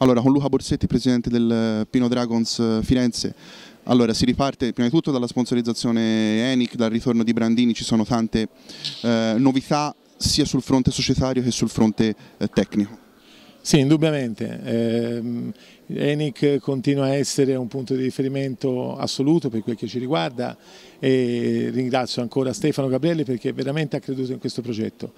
Allora, con Luca Borsetti, presidente del Pino Dragons eh, Firenze, allora, si riparte prima di tutto dalla sponsorizzazione ENIC, dal ritorno di Brandini, ci sono tante eh, novità sia sul fronte societario che sul fronte eh, tecnico. Sì, indubbiamente. Eh, ENIC continua a essere un punto di riferimento assoluto per quel che ci riguarda e ringrazio ancora Stefano Gabrielli perché veramente ha creduto in questo progetto.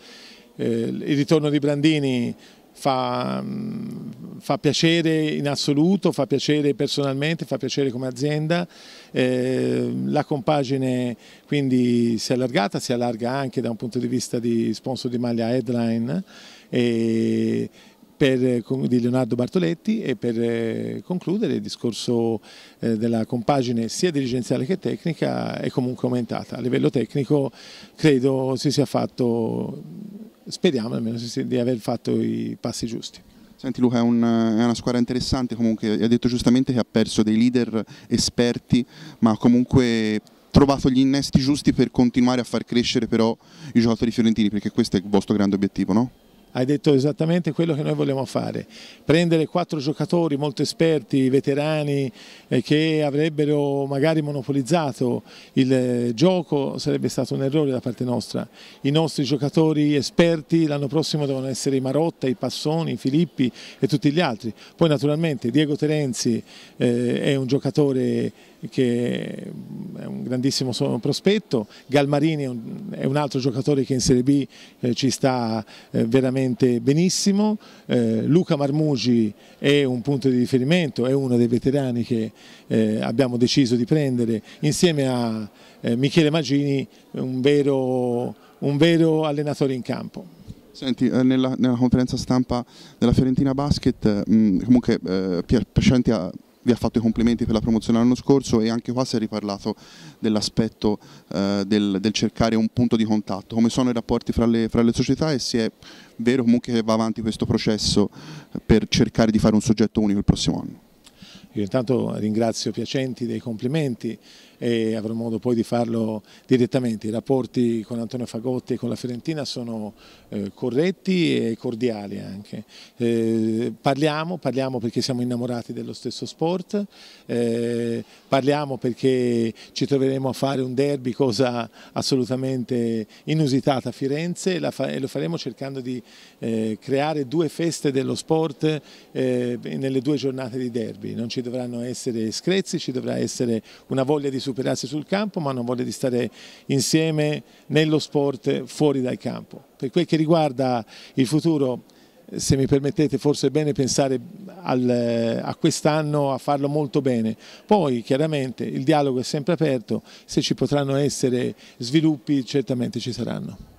Eh, il ritorno di Brandini fa, mm, fa piacere in assoluto, fa piacere personalmente, fa piacere come azienda. Eh, la compagine quindi si è allargata, si allarga anche da un punto di vista di sponsor di maglia Headline e per, di Leonardo Bartoletti e per eh, concludere il discorso eh, della compagine sia dirigenziale che tecnica è comunque aumentata. A livello tecnico credo si sia fatto, speriamo almeno di aver fatto i passi giusti. Senti Luca, è, un, è, una squadra interessante comunque, hai detto giustamente che ha perso dei leader esperti, ma comunque trovato gli innesti giusti per continuare a far crescere però i giocatori fiorentini, perché questo è il vostro grande obiettivo, no? hai detto esattamente quello che noi vogliamo fare, prendere quattro giocatori molto esperti, veterani, eh, che avrebbero magari monopolizzato il eh, gioco sarebbe stato un errore da parte nostra. I nostri giocatori esperti l'anno prossimo devono essere i Marotta, i Passoni, i Filippi e tutti gli altri. Poi naturalmente Diego Terenzi eh, è un giocatore che è un grandissimo prospetto, Galmarini è un, è un, altro giocatore che in Serie B eh, ci sta eh, veramente benissimo, eh, Luca Marmugi è un punto di riferimento, è uno dei veterani che eh, abbiamo deciso di prendere insieme a eh, Michele Magini, un vero, un vero allenatore in campo. Senti, eh, nella, nella, conferenza stampa della Fiorentina Basket, mh, comunque eh, Pier Piacenti ha vi ha fatto i complimenti per la promozione l'anno scorso e anche qua si è riparlato dell'aspetto eh, del, del, cercare un punto di contatto, come sono i rapporti fra le, fra le società e se è vero comunque che va avanti questo processo per cercare di fare un soggetto unico il prossimo anno. Io intanto ringrazio Piacenti dei complimenti, e avrò modo poi di farlo direttamente. I rapporti con Antonio Fagotti e con la Fiorentina sono eh, corretti e cordiali anche. Eh, parliamo, parliamo perché siamo innamorati dello stesso sport, eh, parliamo perché ci troveremo a fare un derby, cosa assolutamente inusitata a Firenze e lo faremo cercando di eh, creare due feste dello sport eh, nelle due giornate di derby. Non ci dovranno essere screzzi, ci dovrà essere una voglia di successo superarsi sul campo ma hanno voglia di stare insieme nello sport fuori dal campo. Per quel che riguarda il futuro se mi permettete forse è bene pensare al, a quest'anno a farlo molto bene. Poi chiaramente il dialogo è sempre aperto, se ci potranno essere sviluppi certamente ci saranno.